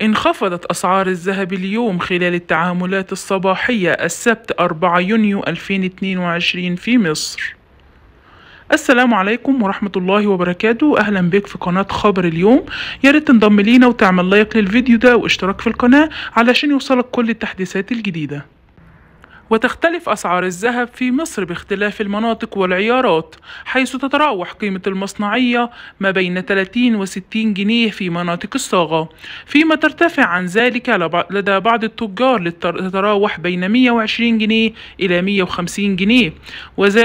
انخفضت أسعار الذهب اليوم خلال التعاملات الصباحية السبت 4 يونيو 2022 في مصر السلام عليكم ورحمة الله وبركاته أهلا بك في قناة خبر اليوم ياريت تنضم لينا وتعمل لايك للفيديو ده واشتراك في القناة علشان يوصلك كل التحديثات الجديدة وتختلف أسعار الذهب في مصر باختلاف المناطق والعيارات حيث تتراوح قيمة المصنعية ما بين 30 و 60 جنيه في مناطق الصاغة فيما ترتفع عن ذلك لدى بعض التجار لتتراوح بين 120 جنيه إلى 150 جنيه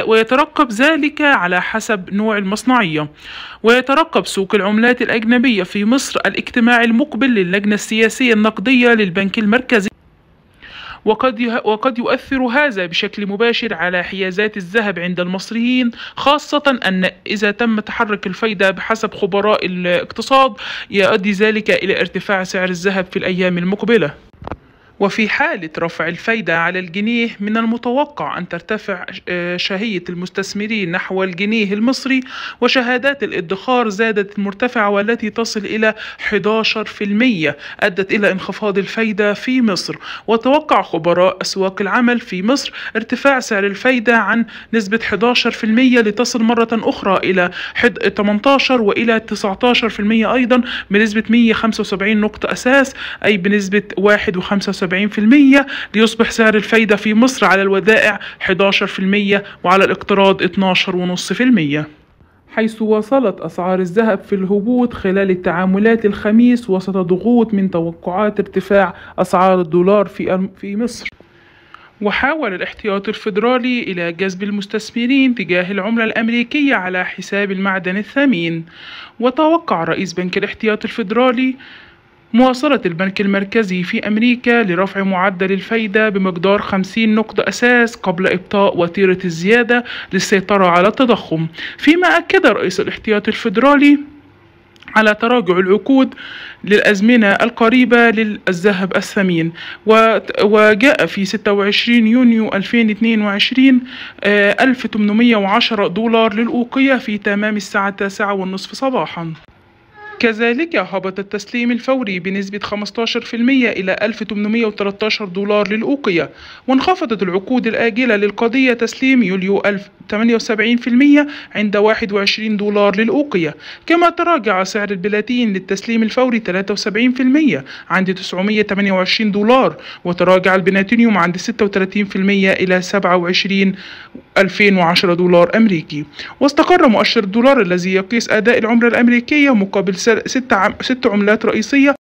ويترقب ذلك على حسب نوع المصنعية ويترقب سوق العملات الأجنبية في مصر الاجتماع المقبل للجنة السياسية النقدية للبنك المركزي وقد وقد يؤثر هذا بشكل مباشر على حيازات الذهب عند المصريين خاصة أن إذا تم تحرك الفايدة بحسب خبراء الاقتصاد يؤدي ذلك إلى ارتفاع سعر الذهب في الأيام المقبلة وفي حالة رفع الفايدة على الجنيه من المتوقع أن ترتفع آه، شهية المستثمرين نحو الجنيه المصري وشهادات الادخار زادت المرتفعة والتي تصل إلى 11% أدت إلى انخفاض الفايدة في مصر وتوقع خبراء أسواق العمل في مصر ارتفاع سعر الفايدة عن نسبة 11% لتصل مرة أخرى إلى 18 وإلى 19% أيضا بنسبة 175 نقطة أساس أي بنسبة 1.75 75% ليصبح سعر الفايدة في مصر على الودائع 11% وعلى الاقتراض 12.5% حيث واصلت أسعار الذهب في الهبوط خلال التعاملات الخميس وسط ضغوط من توقعات ارتفاع أسعار الدولار في في مصر. وحاول الاحتياط الفيدرالي إلى جذب المستثمرين تجاه العملة الأمريكية على حساب المعدن الثمين وتوقع رئيس بنك الاحتياط الفيدرالي مواصلة البنك المركزي في أمريكا لرفع معدل الفايدة بمقدار 50 نقطة أساس قبل إبطاء وتيرة الزيادة للسيطرة على التضخم فيما أكد رئيس الاحتياطي الفيدرالي على تراجع العقود للأزمنة القريبة للذهب الثمين وجاء في 26 يونيو 2022 1810 آه، دولار للأوقية في تمام الساعة التاسعة والنصف صباحا كذلك هبط التسليم الفوري بنسبة 15% إلى 1813 دولار للأوقية وانخفضت العقود الآجلة للقضية تسليم يوليو 1078% عند 21 دولار للأوقية كما تراجع سعر البلاتين للتسليم الفوري 73% عند 928 دولار وتراجع البناتينيوم عند 36% إلى 27 2010 دولار أمريكي واستقر مؤشر الدولار الذي يقيس أداء العملة الأمريكية مقابل ست عملات رئيسية